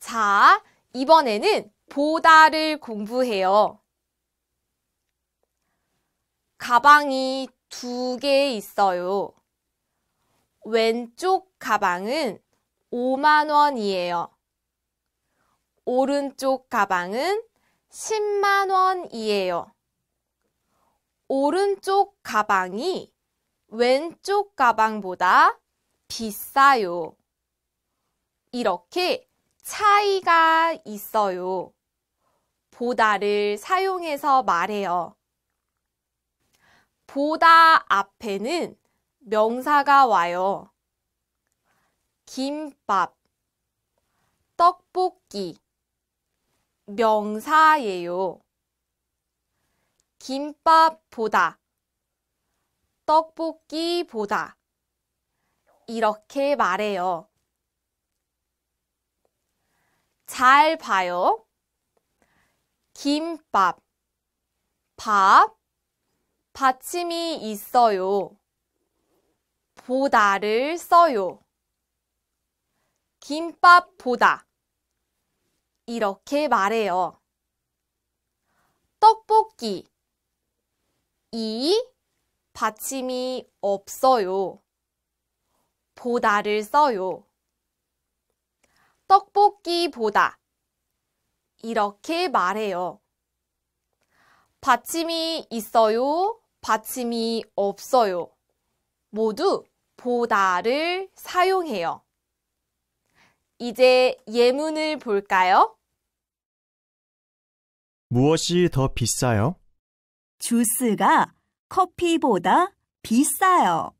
자, 이번에는 보다를 공부해요. 가방이 두 개 있어요. 왼쪽 가방은 5만 원이에요. 오른쪽 가방은 10만 원이에요. 오른쪽 가방이 왼쪽 가방보다 비싸요. 이렇게 차이가 있어요. 보다를 사용해서 말해요. 보다 앞에는 명사가 와요. 김밥, 떡볶이, 명사예요. 김밥보다, 떡볶이보다 이렇게 말해요. 잘 봐요. 김밥, 밥, 받침이 있어요. 보다를 써요. 김밥 보다. 이렇게 말해요. 떡볶이. 이 받침이 없어요. 보다를 써요. 떡볶이 찾기보다 이렇게 말해요. 받침이 있어요, 받침이 없어요. 모두 보다를 사용해요. 이제 예문을 볼까요? 무엇이 더 비싸요? 주스가 커피보다 비싸요.